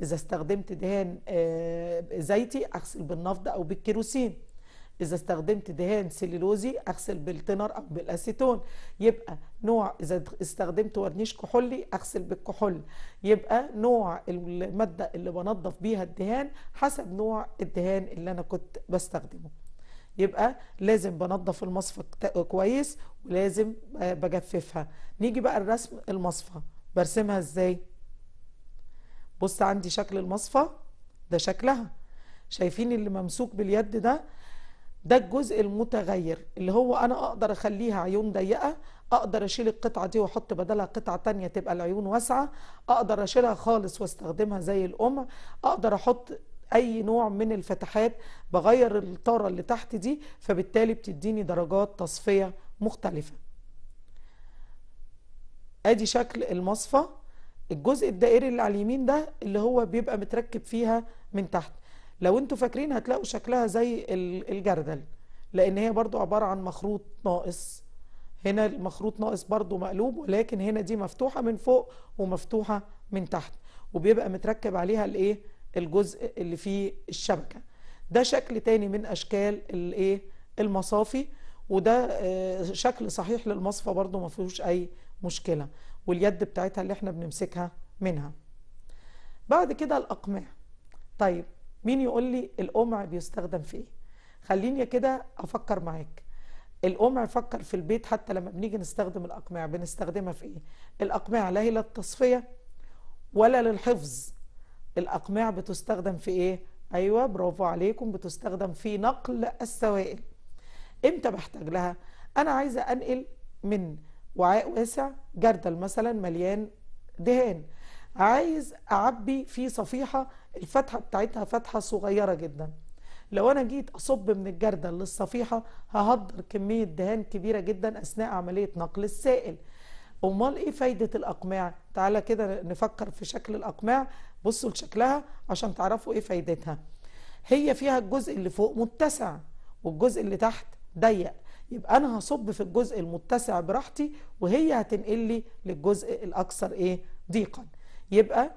إذا استخدمت دهان آه، زيتي أغسل بالنفض أو بالكيروسين إذا استخدمت دهان سليلوزي أغسل بالتنر أو بالأسيتون يبقى نوع إذا استخدمت ورنيش كحولي أغسل بالكحول يبقى نوع المادة اللي بنظف بيها الدهان حسب نوع الدهان اللي أنا كنت بستخدمه يبقى لازم بنظف المصفى كويس ولازم آه، بجففها نيجي بقى الرسم المصفى برسمها ازاي بص عندي شكل المصفى ده شكلها شايفين اللي ممسوك باليد ده ده الجزء المتغير اللي هو انا اقدر اخليها عيون ضيقه اقدر اشيل القطعه دي واحط بدلها قطعه تانية تبقى العيون واسعه اقدر اشيلها خالص واستخدمها زي القمع اقدر احط اي نوع من الفتحات بغير الطاره اللي تحت دي فبالتالي بتديني درجات تصفيه مختلفه ادي شكل المصفى الجزء الدائري اللي على اليمين ده اللي هو بيبقى متركب فيها من تحت لو انتوا فاكرين هتلاقوا شكلها زي الجردل لان هي برضو عبارة عن مخروط ناقص هنا المخروط ناقص برضو مقلوب ولكن هنا دي مفتوحة من فوق ومفتوحة من تحت وبيبقى متركب عليها الايه الجزء اللي فيه الشبكة ده شكل تاني من اشكال الايه المصافي وده آه، شكل صحيح للمصفى برضو ما فيهوش اي مشكلة واليد بتاعتها اللي احنا بنمسكها منها بعد كده الاقمع طيب مين يقول لي القمع بيستخدم في ايه خليني كده أفكر معاك القمع فكر في البيت حتى لما بنيجي نستخدم الاقمع بنستخدمها في ايه الاقمع لا هي للتصفية ولا للحفظ الاقمع بتستخدم في ايه ايوه برافو عليكم بتستخدم في نقل السوائل امتى بحتاج لها انا عايزه انقل من وعاء واسع جردل مثلا مليان دهان عايز اعبي في صفيحة الفتحة بتاعتها فتحة صغيرة جدا لو انا جيت اصب من الجردل للصفيحة ههدر كمية دهان كبيرة جدا اثناء عملية نقل السائل امال ايه فايدة الاقماع تعالى كده نفكر في شكل الاقماع بصوا لشكلها عشان تعرفوا ايه فايدتها هي فيها الجزء اللي فوق متسع والجزء اللي تحت ضيق يبقى انا هصب في الجزء المتسع براحتي وهي هتنقل لي للجزء الاكثر ايه ضيقا يبقى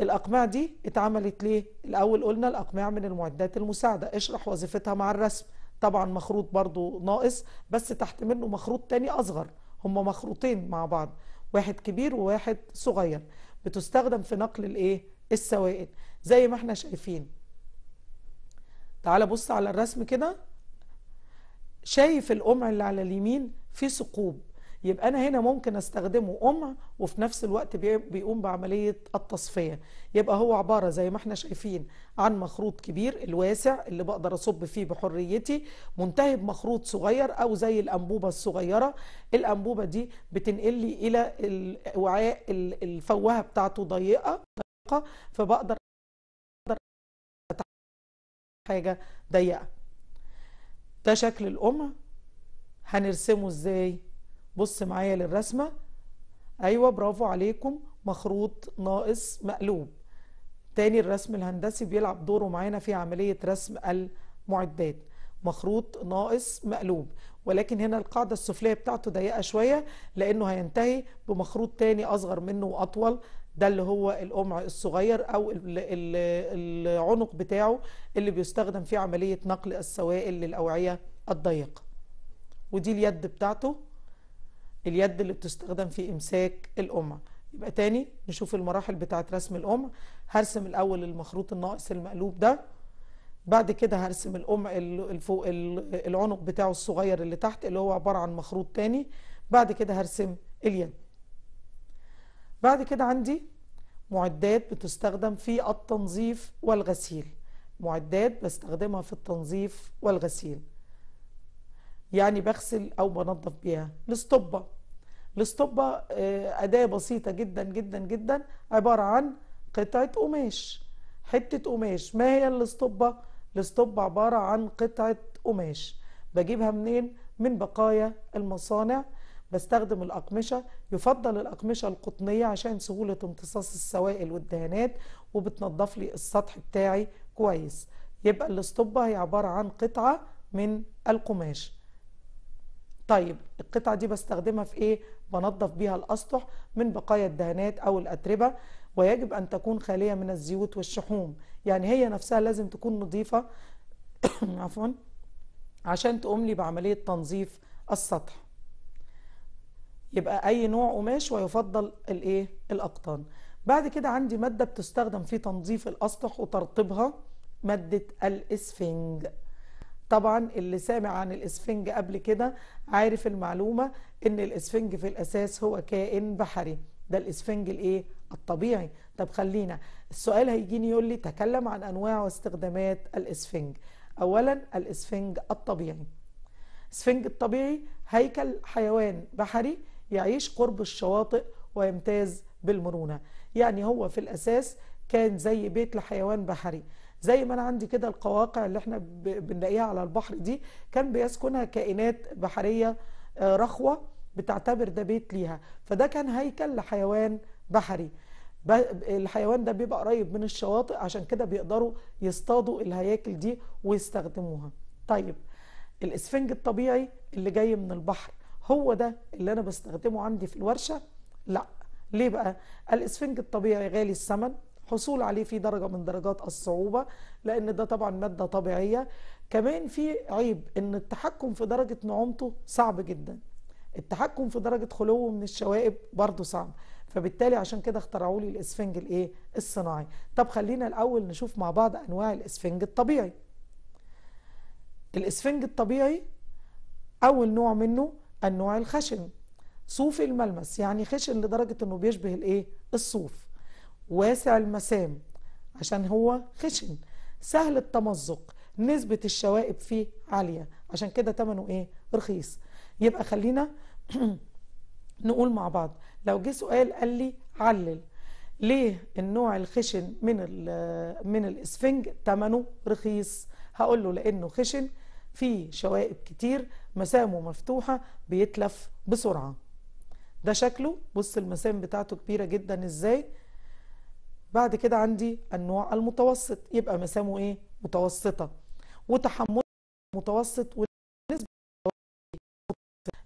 الاقماع دي اتعملت ليه الاول قلنا الاقماع من المعدات المساعده اشرح وظيفتها مع الرسم طبعا مخروط برضو ناقص بس تحت منه مخروط تاني اصغر هما مخروطين مع بعض واحد كبير وواحد صغير بتستخدم في نقل الايه السوائل زي ما احنا شايفين تعال بص على الرسم كده شايف القمع اللي على اليمين في ثقوب يبقى انا هنا ممكن استخدمه قمع وفي نفس الوقت بيقوم بعمليه التصفيه يبقى هو عباره زي ما احنا شايفين عن مخروط كبير الواسع اللي بقدر اصب فيه بحريتي منتهي بمخروط صغير او زي الانبوبه الصغيره الانبوبه دي بتنقل لي الى الوعاء الفوهه بتاعته ضيقه فبقدر حاجه ضيقه ده شكل الأم هنرسمه ازاي بص معايا للرسمة أيوة برافو عليكم مخروط ناقص مقلوب تاني الرسم الهندسي بيلعب دوره معانا في عملية رسم المعدات مخروط ناقص مقلوب ولكن هنا القاعدة السفلية بتاعته ضيقة شوية لأنه هينتهي بمخروط تاني أصغر منه وأطول ده اللي هو القمع الصغير او العنق بتاعه اللي بيستخدم في عملية نقل السوائل للأوعية الضيقة ودي اليد بتاعته اليد اللي بتستخدم في إمساك القمع يبقى تاني نشوف المراحل بتاعة رسم القمع هرسم الأول المخروط الناقص المقلوب ده بعد كده هرسم القمع الفوق العنق بتاعه الصغير اللي تحت اللي هو عبارة عن مخروط تاني بعد كده هرسم اليد بعد كده عندي معدات بتستخدم في التنظيف والغسيل معدات بستخدمها في التنظيف والغسيل يعني بغسل او بنظف بيها الاسطبه الاسطبه آه، اداه بسيطه جدا جدا جدا عباره عن قطعه قماش حته قماش ما هي الاسطبه الاسطبه عباره عن قطعه قماش بجيبها منين من بقايا المصانع بستخدم الأقمشة يفضل الأقمشة القطنية عشان سهولة امتصاص السوائل والدهانات وبتنظف لي السطح بتاعي كويس يبقى الاستوبة هي عبارة عن قطعة من القماش طيب القطعة دي بستخدمها في ايه؟ بنضف بيها الأسطح من بقايا الدهانات أو الأتربة ويجب أن تكون خالية من الزيوت والشحوم يعني هي نفسها لازم تكون نظيفة عفوا عشان تقوم لي بعملية تنظيف السطح يبقى أي نوع قماش ويفضل الإيه؟ الأقطان بعد كده عندي مادة بتستخدم في تنظيف الأسطح وترطيبها مادة الإسفنج طبعا اللي سامع عن الإسفنج قبل كده عارف المعلومة إن الإسفنج في الأساس هو كائن بحري ده الإسفنج الإيه؟ الطبيعي طب خلينا السؤال هيجيني يقول لي تكلم عن أنواع واستخدامات الإسفنج أولا الإسفنج الطبيعي الإسفنج الطبيعي هيكل حيوان بحري يعيش قرب الشواطئ ويمتاز بالمرونة يعني هو في الأساس كان زي بيت لحيوان بحري زي ما انا عندي كده القواقع اللي احنا بنلاقيها على البحر دي كان بيسكنها كائنات بحرية آه، رخوة بتعتبر ده بيت ليها فده كان هيكل لحيوان بحري الحيوان ده بيبقى قريب من الشواطئ عشان كده بيقدروا يصطادوا الهياكل دي ويستخدموها طيب الاسفنج الطبيعي اللي جاي من البحر هو ده اللي أنا بستخدمه عندي في الورشة لا ليه بقى الإسفنج الطبيعي غالي الثمن حصول عليه في درجة من درجات الصعوبة لأن ده طبعا مادة طبيعية كمان في عيب أن التحكم في درجة نعومته صعب جدا التحكم في درجة خلوه من الشوائب برضه صعب فبالتالي عشان كده اخترعوا لي الاسفنج الايه الصناعي طب خلينا الاول نشوف مع بعض انواع الاسفنج الطبيعي الاسفنج الطبيعي اول نوع منه النوع الخشن صوفي الملمس يعني خشن لدرجة انه بيشبه الايه الصوف واسع المسام عشان هو خشن سهل التمزق نسبة الشوائب فيه عالية عشان كده تمنه ايه رخيص يبقى خلينا نقول مع بعض لو جه سؤال قال لي علل ليه النوع الخشن من من الاسفنج ثمنه رخيص هقول له لانه خشن فيه شوائب كتير مسامه مفتوحة بيتلف بسرعة ده شكله بص المسام بتاعته كبيرة جدا ازاي بعد كده عندي النوع المتوسط يبقى مسامه ايه متوسطة وتحمله متوسط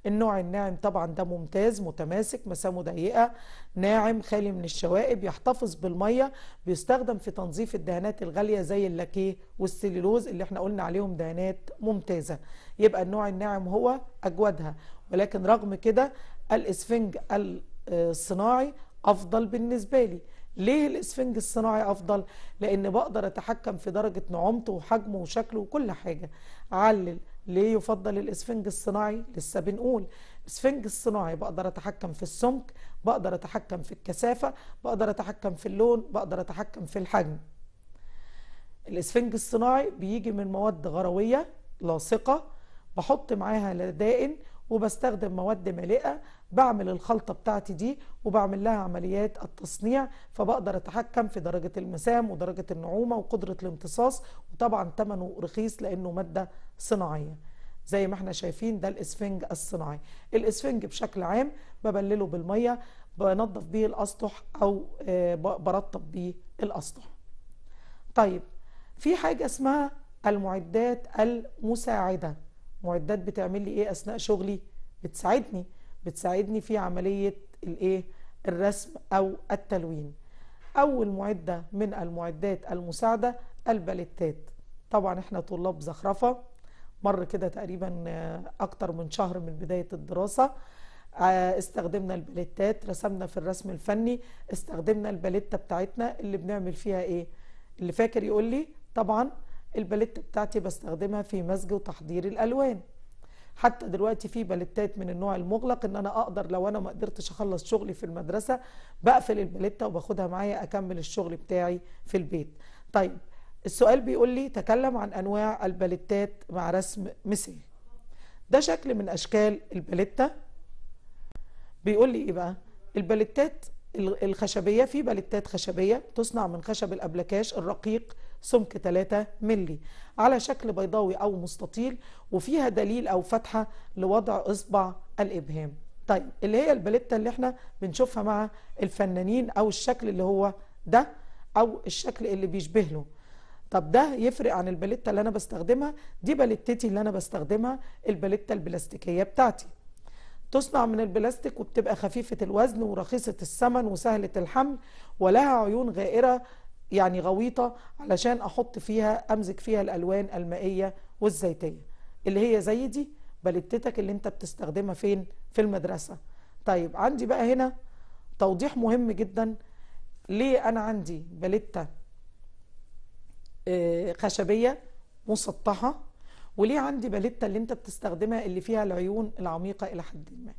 النوع الناعم طبعا ده ممتاز متماسك مسامه ضيقة ناعم خالي من الشوائب يحتفظ بالمية بيستخدم في تنظيف الدهانات الغالية زي اللاكيه والسليلوز اللي احنا قلنا عليهم دهانات ممتازة يبقى النوع الناعم هو أجودها ولكن رغم كده الإسفنج الصناعي أفضل بالنسبة لي ليه الاسفنج الصناعي افضل لان بقدر اتحكم في درجه نعومته وحجمه وشكله وكل حاجه علل ليه يفضل الاسفنج الصناعي لسه بنقول الاسفنج الصناعي بقدر اتحكم في السمك بقدر اتحكم في الكثافه بقدر اتحكم في اللون بقدر اتحكم في الحجم الاسفنج الصناعي بيجي من مواد غرويه لاصقه بحط معاها لدائن وبستخدم مواد مالئة بعمل الخلطة بتاعتي دي وبعمل لها عمليات التصنيع فبقدر أتحكم في درجة المسام ودرجة النعومة وقدرة الامتصاص وطبعا ثمنه رخيص لأنه مادة صناعية زي ما احنا شايفين ده الاسفنج الصناعي الاسفنج بشكل عام ببلله بالمية بنظف بيه الأسطح أو آه، برطب بيه الأسطح طيب في حاجة اسمها المعدات المساعدة معدات بتعمل لي ايه اثناء شغلي بتساعدني بتساعدني في عملية الايه الرسم او التلوين اول معدة من المعدات المساعدة الباليتات طبعا احنا طلاب زخرفة مر كده تقريبا آه، اكتر من شهر من بداية الدراسة آه، استخدمنا الباليتات رسمنا في الرسم الفني استخدمنا الباليتة بتاعتنا اللي بنعمل فيها ايه اللي فاكر يقول لي طبعا الباليت بتاعتي بستخدمها في مزج وتحضير الألوان حتى دلوقتي في باليتات من النوع المغلق ان انا اقدر لو انا ما قدرتش اخلص شغلي في المدرسه بقفل الباليته وباخدها معايا اكمل الشغل بتاعي في البيت. طيب السؤال بيقول لي تكلم عن انواع الباليتات مع رسم مثال. ده شكل من اشكال الباليته بيقول لي ايه بقى؟ الباليتات الخشبيه في باليتات خشبيه تصنع من خشب الابلكاش الرقيق سمك 3 ملي على شكل بيضاوي أو مستطيل وفيها دليل أو فتحة لوضع إصبع الإبهام طيب اللي هي الباليتة اللي احنا بنشوفها مع الفنانين أو الشكل اللي هو ده أو الشكل اللي بيشبه له طب ده يفرق عن الباليتة اللي أنا بستخدمها دي باليتتي اللي أنا بستخدمها الباليتة البلاستيكية بتاعتي تصنع من البلاستيك وبتبقى خفيفة الوزن ورخيصة الثمن وسهلة الحمل ولها عيون غائرة يعني غويطة علشان أحط فيها أمزج فيها الألوان المائية والزيتية اللي هي زي دي بلتتك اللي انت بتستخدمها فين في المدرسة طيب عندي بقى هنا توضيح مهم جدا ليه أنا عندي بلتة آه، خشبية مسطحة وليه عندي بلتة اللي انت بتستخدمها اللي فيها العيون العميقة الى حد ما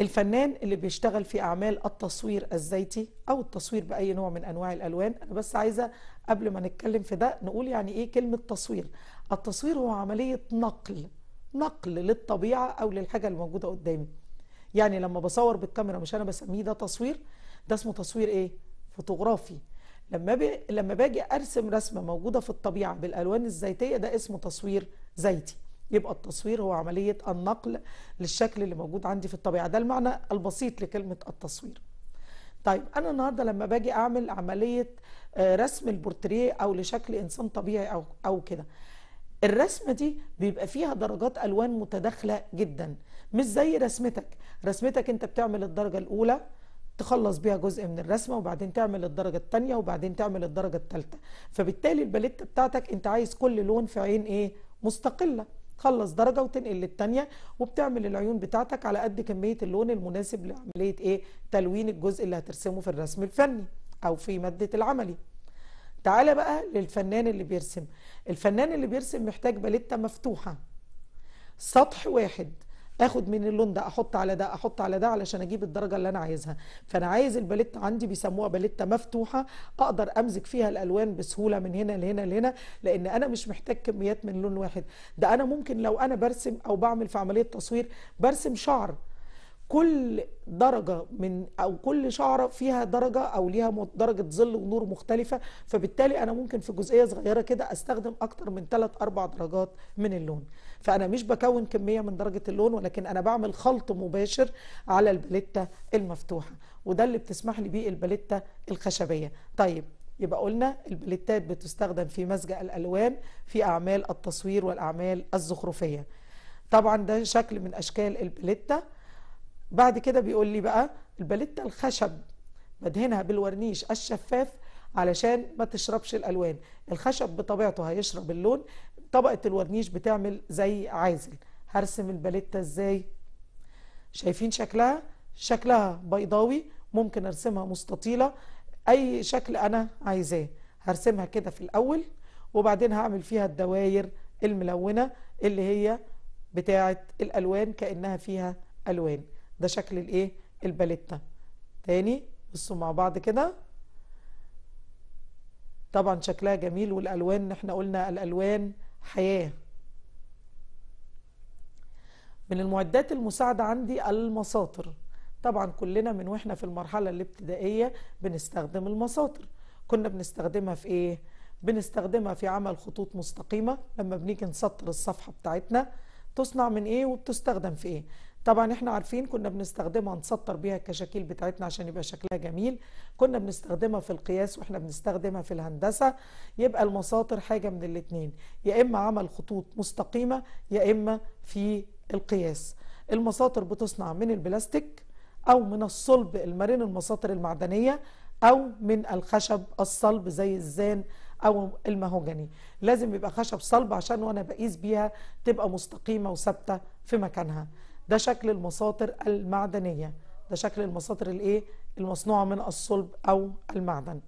الفنان اللي بيشتغل في أعمال التصوير الزيتي أو التصوير بأي نوع من أنواع الألوان أنا بس عايزة قبل ما نتكلم في ده نقول يعني إيه كلمة تصوير التصوير هو عملية نقل نقل للطبيعة أو للحاجة الموجودة قدامي يعني لما بصور بالكاميرا مش أنا بسميه ده تصوير ده اسمه تصوير إيه؟ فوتوغرافي لما بي... لما باجي ارسم رسمه موجوده في الطبيعه بالالوان الزيتيه ده اسمه تصوير زيتي يبقى التصوير هو عملية النقل للشكل اللي موجود عندي في الطبيعة ده المعنى البسيط لكلمة التصوير طيب أنا النهاردة لما باجي أعمل عملية آه، رسم البورتريه أو لشكل إنسان طبيعي أو, أو كده الرسمة دي بيبقى فيها درجات ألوان متداخلة جدا مش زي رسمتك رسمتك أنت بتعمل الدرجة الأولى تخلص بيها جزء من الرسمة وبعدين تعمل الدرجة الثانية وبعدين تعمل الدرجة الثالثة فبالتالي الباليتة بتاعتك أنت عايز كل لون في عين إيه مستقلة تخلص درجه وتنقل للثانيه وبتعمل العيون بتاعتك على قد كميه اللون المناسب لعمليه ايه تلوين الجزء اللي هترسمه في الرسم الفني او في ماده العملي تعالى بقى للفنان اللي بيرسم الفنان اللي بيرسم محتاج باليته مفتوحه سطح واحد اخد من اللون ده احط على ده احط على ده علشان اجيب الدرجه اللي انا عايزها فانا عايز الباليت عندي بيسموها باليت مفتوحه اقدر امزج فيها الالوان بسهوله من هنا لهنا لهنا لان انا مش محتاج كميات من لون واحد ده انا ممكن لو انا برسم او بعمل في عمليه تصوير برسم شعر كل درجة من أو كل شعرة فيها درجة أو ليها درجة ظل ونور مختلفة فبالتالي أنا ممكن في جزئية صغيرة كده أستخدم أكتر من ثلاث أربع درجات من اللون فأنا مش بكون كمية من درجة اللون ولكن أنا بعمل خلط مباشر على البلتة المفتوحة وده اللي بتسمح لي بيه البلتة الخشبية طيب يبقى قلنا البليتات بتستخدم في مزج الألوان في أعمال التصوير والأعمال الزخرفية طبعا ده شكل من أشكال البليتة بعد كده بيقول لي بقى الباليتا الخشب بدهنها بالورنيش الشفاف علشان ما تشربش الالوان الخشب بطبيعته هيشرب اللون طبقه الورنيش بتعمل زي عازل هرسم الباليتا ازاي شايفين شكلها شكلها بيضاوي ممكن ارسمها مستطيله اي شكل انا عايزاه هرسمها كده في الاول وبعدين هعمل فيها الدواير الملونه اللي هي بتاعه الالوان كانها فيها الوان ده شكل الايه الباليتا تاني بصوا مع بعض كده طبعا شكلها جميل والالوان احنا قلنا الالوان حياه من المعدات المساعده عندي المساطر طبعا كلنا من واحنا في المرحله الابتدائيه بنستخدم المساطر كنا بنستخدمها في ايه بنستخدمها في عمل خطوط مستقيمه لما بنيجي نسطر الصفحه بتاعتنا تصنع من ايه وبتستخدم في ايه طبعا احنا عارفين كنا بنستخدمها نسطر بيها الكشاكيل بتاعتنا عشان يبقى شكلها جميل كنا بنستخدمها في القياس واحنا بنستخدمها في الهندسة يبقى المساطر حاجة من الاتنين يا اما عمل خطوط مستقيمة يا اما في القياس المساطر بتصنع من البلاستيك او من الصلب المرن المساطر المعدنية او من الخشب الصلب زي الزان او المهوجني لازم يبقى خشب صلب عشان وانا بقيس بيها تبقى مستقيمة وثابتة في مكانها ده شكل المساطر المعدنية ده شكل المساطر الايه المصنوعة من الصلب او المعدن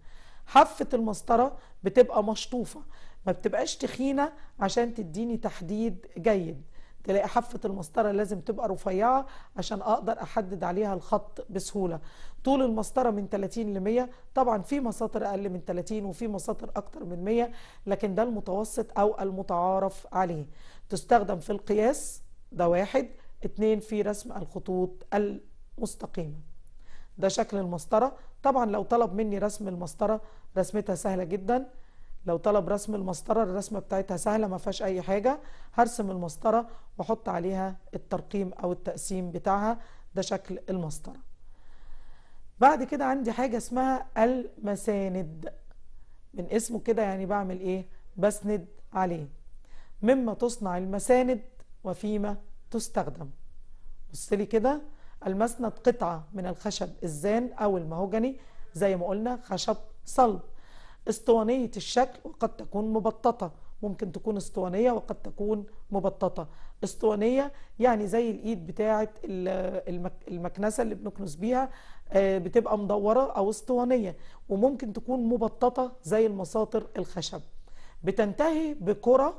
حافة المسطرة بتبقى مشطوفة ما بتبقاش تخينة عشان تديني تحديد جيد تلاقي حافة المسطرة لازم تبقى رفيعة عشان أقدر أحدد عليها الخط بسهولة طول المسطرة من 30 ل 100 طبعا في مساطر أقل من 30 وفي مساطر أكتر من 100 لكن ده المتوسط أو المتعارف عليه تستخدم في القياس ده واحد اتنين في رسم الخطوط المستقيمة ده شكل المسطرة طبعا لو طلب مني رسم المسطرة رسمتها سهلة جدا لو طلب رسم المسطرة الرسمة بتاعتها سهلة ما فيهاش أي حاجة هرسم المسطرة وأحط عليها الترقيم أو التقسيم بتاعها ده شكل المسطرة بعد كده عندي حاجة اسمها المساند من اسمه كده يعني بعمل إيه بسند عليه مما تصنع المساند وفيما تستخدم بص لي كده المسند قطعة من الخشب الزان أو المهوجني زي ما قلنا خشب صلب اسطوانية الشكل وقد تكون مبططة ممكن تكون اسطوانية وقد تكون مبططة اسطوانية يعني زي الإيد بتاعة المكنسة اللي بنكنس بيها آه، بتبقى مدورة أو اسطوانية وممكن تكون مبططة زي المساطر الخشب بتنتهي بكرة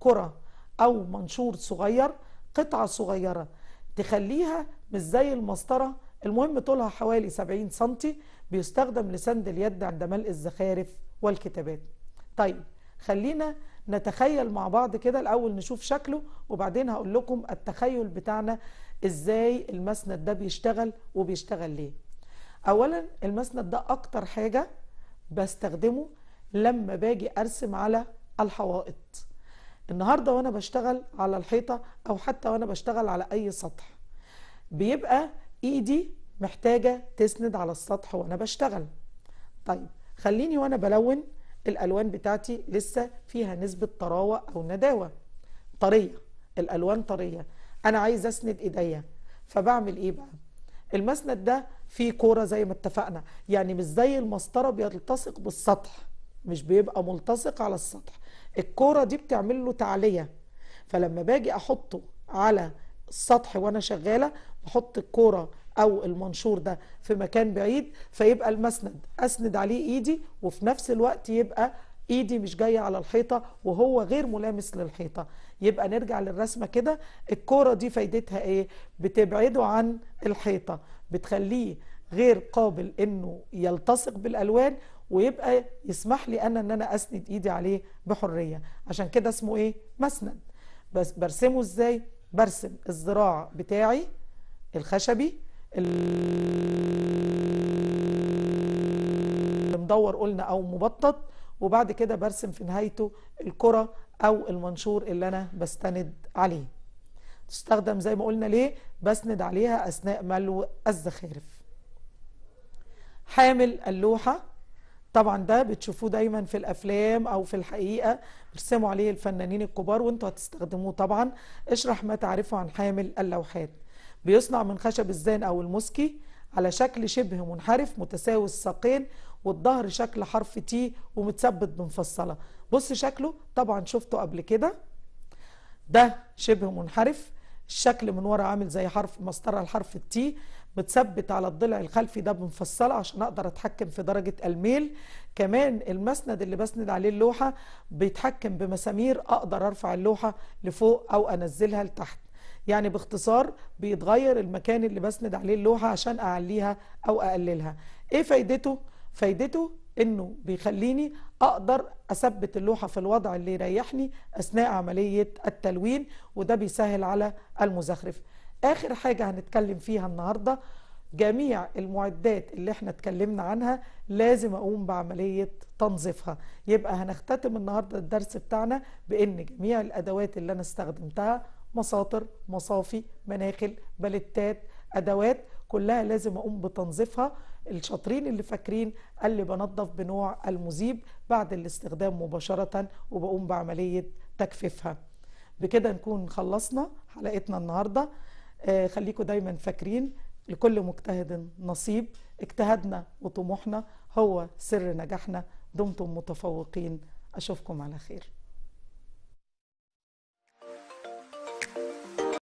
كرة أو منشور صغير قطعة صغيرة تخليها مش زي المسطرة المهم طولها حوالي 70 سنتي بيستخدم لسند اليد عند ملء الزخارف والكتابات طيب خلينا نتخيل مع بعض كده الأول نشوف شكله وبعدين هقول لكم التخيل بتاعنا إزاي المسند ده بيشتغل وبيشتغل ليه أولا المسند ده أكتر حاجة بستخدمه لما باجي أرسم على الحوائط النهاردة وانا بشتغل على الحيطة او حتى وانا بشتغل على اي سطح بيبقى ايدي محتاجة تسند على السطح وانا بشتغل طيب خليني وانا بلون الالوان بتاعتي لسه فيها نسبة طراوة او نداوة طرية الالوان طرية انا عايز اسند ايديا فبعمل ايه بقى المسند ده فيه كورة زي ما اتفقنا يعني مش زي المسطرة بيلتصق بالسطح مش بيبقى ملتصق على السطح الكورة دي بتعمل له تعلية فلما باجي احطه على السطح وانا شغالة بحط الكورة او المنشور ده في مكان بعيد فيبقى المسند اسند عليه ايدي وفي نفس الوقت يبقى ايدي مش جايه على الحيطه وهو غير ملامس للحيطه يبقى نرجع للرسمه كده الكوره دي فايدتها ايه بتبعده عن الحيطه بتخليه غير قابل انه يلتصق بالالوان ويبقى يسمح لي انا ان انا اسند ايدي عليه بحريه عشان كده اسمه ايه مسند بس برسمه ازاي برسم الذراع بتاعي الخشبي المدور قلنا او مبطط وبعد كده برسم في نهايته الكره او المنشور اللي انا بستند عليه تستخدم زي ما قلنا ليه بسند عليها اثناء ملو الزخارف حامل اللوحه طبعا ده بتشوفوه دايما في الافلام او في الحقيقه بيرسموا عليه الفنانين الكبار وانتوا هتستخدموه طبعا اشرح ما تعرفه عن حامل اللوحات بيصنع من خشب الزان او المسكي على شكل شبه منحرف متساوي الساقين والظهر شكل حرف تي ومتثبت بمفصله بص شكله طبعا شفته قبل كده ده شبه منحرف الشكل من ورا عامل زي حرف مسطره الحرف التي متثبت على الضلع الخلفي ده بمفصله عشان اقدر اتحكم في درجه الميل كمان المسند اللي بسند عليه اللوحه بيتحكم بمسامير اقدر ارفع اللوحه لفوق او انزلها لتحت يعني باختصار بيتغير المكان اللي بسند عليه اللوحه عشان اعليها او اقللها ايه فايدته فايدته انه بيخليني اقدر اثبت اللوحه في الوضع اللي يريحني اثناء عمليه التلوين وده بيسهل على المزخرف اخر حاجة هنتكلم فيها النهاردة جميع المعدات اللي احنا اتكلمنا عنها لازم اقوم بعملية تنظيفها يبقى هنختتم النهاردة الدرس بتاعنا بان جميع الادوات اللي انا استخدمتها مساطر مصافي مناخل بلتات ادوات كلها لازم اقوم بتنظيفها الشاطرين اللي فاكرين قال لي بنظف بنوع المذيب بعد الاستخدام مباشرة وبقوم بعملية تجفيفها بكده نكون خلصنا حلقتنا النهارده آه، خليكوا دايما فاكرين لكل مجتهد نصيب اجتهادنا وطموحنا هو سر نجاحنا دمتم متفوقين أشوفكم على خير